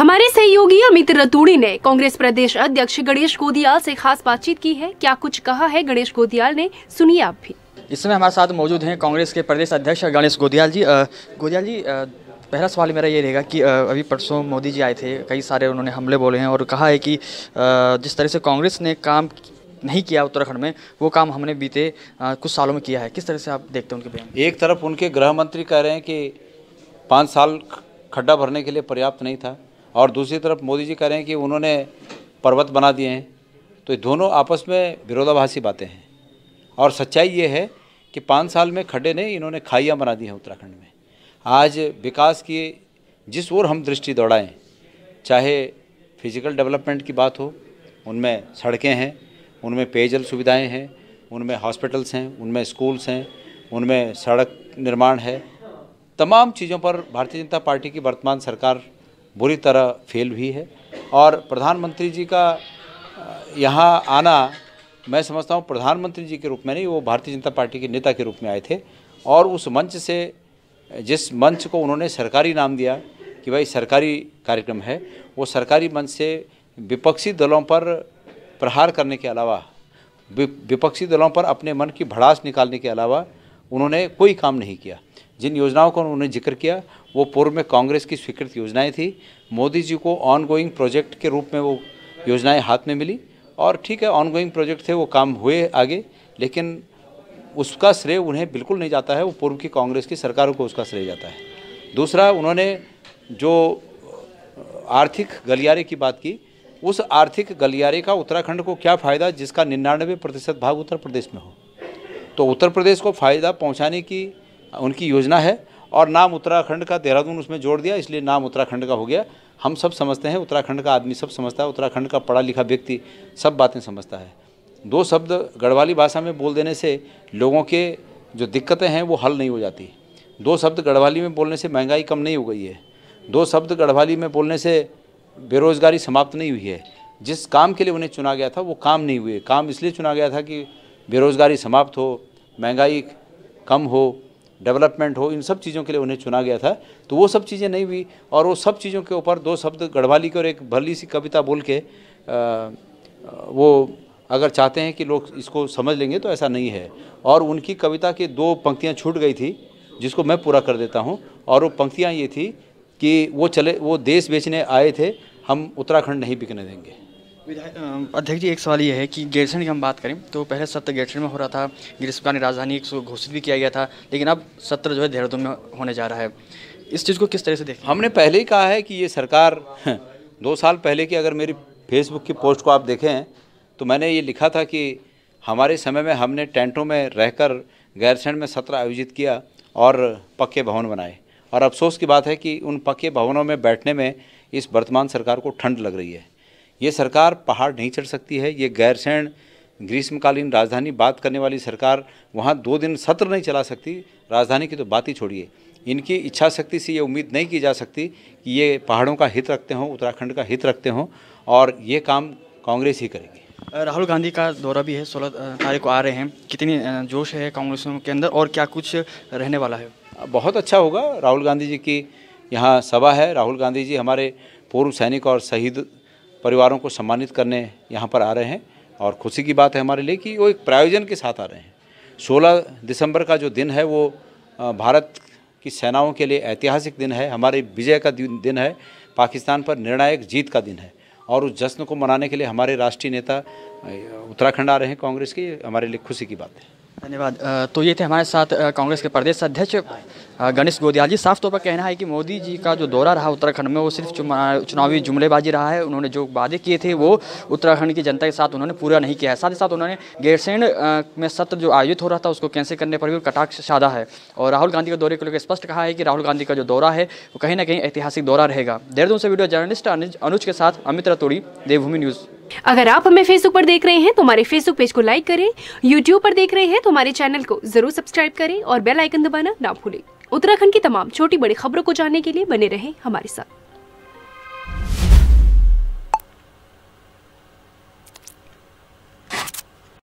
हमारे सहयोगी अमित रतूड़ी ने कांग्रेस प्रदेश अध्यक्ष गणेश गोदियाल से खास बातचीत की है क्या कुछ कहा है गणेश गोदियाल ने सुनिए आप भी इस समय हमारे साथ मौजूद हैं कांग्रेस के प्रदेश अध्यक्ष गणेश गोदियाल जी गोदियाल जी पहला सवाल मेरा ये रहेगा कि अभी परसों मोदी जी आए थे कई सारे उन्होंने हमले बोले हैं और कहा है कि जिस तरह से कांग्रेस ने काम नहीं किया उत्तराखंड में वो काम हमने बीते कुछ सालों में किया है किस तरह से आप देखते हैं उनके बयान एक तरफ उनके गृह मंत्री कह रहे हैं कि पाँच साल खड्डा भरने के लिए पर्याप्त नहीं था और दूसरी तरफ मोदी जी कह रहे हैं कि उन्होंने पर्वत बना दिए हैं तो दोनों आपस में विरोधाभासी बातें हैं और सच्चाई ये है कि पाँच साल में खड्डे नहीं इन्होंने खाइयाँ बना दी हैं उत्तराखंड में आज विकास की जिस ओर हम दृष्टि दौड़ाएँ चाहे फिजिकल डेवलपमेंट की बात हो उनमें सड़कें हैं उनमें पेयजल सुविधाएं हैं उनमें हॉस्पिटल्स हैं उनमें स्कूल्स हैं उनमें सड़क निर्माण है तमाम चीज़ों पर भारतीय जनता पार्टी की वर्तमान सरकार बुरी तरह फेल भी है और प्रधानमंत्री जी का यहाँ आना मैं समझता हूँ प्रधानमंत्री जी के रूप में नहीं वो भारतीय जनता पार्टी के नेता के रूप में आए थे और उस मंच से जिस मंच को उन्होंने सरकारी नाम दिया कि भाई सरकारी कार्यक्रम है वो सरकारी मंच से विपक्षी दलों पर प्रहार करने के अलावा विपक्षी दलों पर अपने मन की भड़ास निकालने के अलावा उन्होंने कोई काम नहीं किया जिन योजनाओं का उन्होंने जिक्र किया वो पूर्व में कांग्रेस की स्वीकृत योजनाएं थी मोदी जी को ऑनगोइंग प्रोजेक्ट के रूप में वो योजनाएं हाथ में मिली और ठीक है ऑनगोइंग प्रोजेक्ट थे वो काम हुए आगे लेकिन उसका श्रेय उन्हें बिल्कुल नहीं जाता है वो पूर्व की कांग्रेस की सरकारों को उसका श्रेय जाता है दूसरा उन्होंने जो आर्थिक गलियारे की बात की उस आर्थिक गलियारे का उत्तराखंड को क्या फ़ायदा जिसका निन्यानवे प्रतिशत भाग उत्तर प्रदेश में हो तो उत्तर प्रदेश को फ़ायदा पहुंचाने की उनकी योजना है और नाम उत्तराखंड का देहरादून उसमें जोड़ दिया इसलिए नाम उत्तराखंड का हो गया हम सब समझते हैं उत्तराखंड का आदमी सब समझता है उत्तराखंड का पढ़ा लिखा व्यक्ति सब बातें समझता है दो शब्द गढ़वाली भाषा में बोल देने से लोगों के जो दिक्कतें हैं वो हल नहीं हो जाती दो शब्द गढ़वाली में बोलने से महंगाई कम नहीं हो गई है दो शब्द गढ़वाली में बोलने से बेरोज़गारी समाप्त नहीं हुई है जिस काम के लिए उन्हें चुना गया था वो काम नहीं हुए काम इसलिए चुना गया था कि बेरोज़गारी समाप्त हो महंगाई कम हो डेवलपमेंट हो इन सब चीज़ों के लिए उन्हें चुना गया था तो वो सब चीज़ें नहीं हुई और वो सब चीज़ों के ऊपर दो शब्द गढ़वाली की और एक भली सी कविता बोल के आ, वो अगर चाहते हैं कि लोग इसको समझ लेंगे तो ऐसा नहीं है और उनकी कविता के दो पंक्तियाँ छूट गई थी जिसको मैं पूरा कर देता हूँ और वो पंक्तियाँ ये थी कि वो चले वो देश बेचने आए थे हम उत्तराखंड नहीं बिकने देंगे अध्यक्ष जी एक सवाल ये है कि गैरसैंड की हम बात करें तो पहले सत्र गैरसैंड में हो रहा था ग्रीष्मकालीन राजधानी एक घोषित भी किया गया था लेकिन अब सत्र जो है देहरादून में होने जा रहा है इस चीज़ को किस तरह से देखें हमने पहले ही कहा है कि ये सरकार दो साल पहले की अगर मेरी फेसबुक की पोस्ट को आप देखें तो मैंने ये लिखा था कि हमारे समय में हमने टेंटों में रहकर गैरसैंड में सत्र आयोजित किया और पक्के भवन बनाए और अफसोस की बात है कि उन पक्के भवनों में बैठने में इस वर्तमान सरकार को ठंड लग रही है ये सरकार पहाड़ नहीं चढ़ सकती है ये गैरसैण ग्रीष्मकालीन राजधानी बात करने वाली सरकार वहाँ दो दिन सत्र नहीं चला सकती राजधानी की तो बात ही छोड़िए इनकी इच्छा शक्ति से ये उम्मीद नहीं की जा सकती कि ये पहाड़ों का हित रखते हों उत्तराखंड का हित रखते हों और ये काम कांग्रेस ही करेगी राहुल गांधी का दौरा भी है सोलह तारीख को आ रहे हैं कितनी जोश है कांग्रेस के अंदर और क्या कुछ रहने वाला है बहुत अच्छा होगा राहुल गांधी जी की यहाँ सभा है राहुल गांधी जी हमारे पूर्व सैनिक और शहीद परिवारों को सम्मानित करने यहाँ पर आ रहे हैं और खुशी की बात है हमारे लिए कि वो एक प्रायोजन के साथ आ रहे हैं 16 दिसंबर का जो दिन है वो भारत की सेनाओं के लिए ऐतिहासिक दिन है हमारे विजय का दिन है पाकिस्तान पर निर्णायक जीत का दिन है और उस जश्न को मनाने के लिए हमारे राष्ट्रीय नेता उत्तराखंड आ रहे हैं कांग्रेस के हमारे लिए खुशी की बात है धन्यवाद तो ये थे हमारे साथ कांग्रेस के प्रदेश अध्यक्ष गणेश गोदियाल जी साफ तौर पर कहना है कि मोदी जी का जो दौरा रहा उत्तराखंड में वो सिर्फ चुनावी जुमलेबाजी रहा है उन्होंने जो वादे किए थे वो उत्तराखंड की जनता के साथ उन्होंने पूरा नहीं किया है साथ ही साथ उन्होंने गेरसेंड में सत्र जो आयोजित हो रहा था उसको कैंसिल करने पर भी कटाक्ष साधा है और राहुल गांधी के दौरे को लेकर स्पष्ट कहा है कि राहुल गांधी का जो दौरा है वो कहीं ना कहीं ऐतिहासिक दौरा रहेगा देहरादून से वीडियो जर्नलिस्ट अनुज के साथ अमित रतोड़ी देवभूमि न्यूज़ अगर आप हमें फेसबुक पर देख रहे हैं तो हमारे फेसबुक पेज को लाइक करें यूट्यूब पर देख रहे हैं तो हमारे चैनल को जरूर सब्सक्राइब करें और बेल आइकन दबाना ना भूलें उत्तराखंड की तमाम छोटी बड़ी खबरों को जानने के लिए बने रहें हमारे साथ